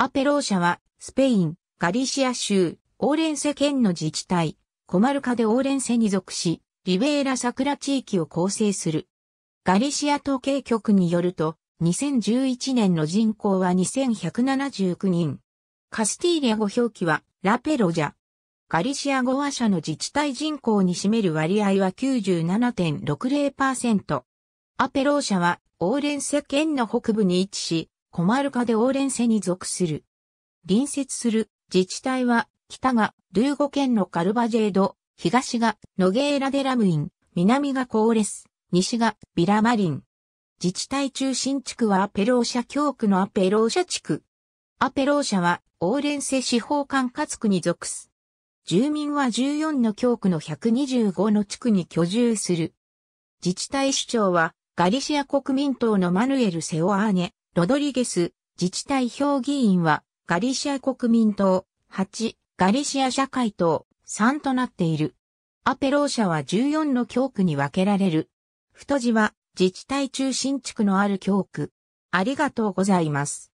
アペロー社は、スペイン、ガリシア州、オーレンセ県の自治体、コマルカでオーレンセに属し、リベーラ桜地域を構成する。ガリシア統計局によると、2011年の人口は2179人。カスティーリア語表記は、ラペロジャ。ガリシア語話者の自治体人口に占める割合は97.60%。アペロー社は、オーレンセ県の北部に位置し、コマルカでオーレンセに属する。隣接する自治体は、北がルーゴ県のカルバジェード、東がノゲーラデラムイン、南がコーレス、西がビラマリン。自治体中心地区はアペローシャ教区のアペローシャ地区。アペローシャはオーレンセ司法管轄区に属す。住民は14の教区の125の地区に居住する。自治体首長はガリシア国民党のマヌエル・セオアーネ、ロドリゲス、自治体評議員は、ガリシア国民党、8、ガリシア社会党、3となっている。アペロー社は14の教区に分けられる。太字は自治体中心地区のある教区。ありがとうございます。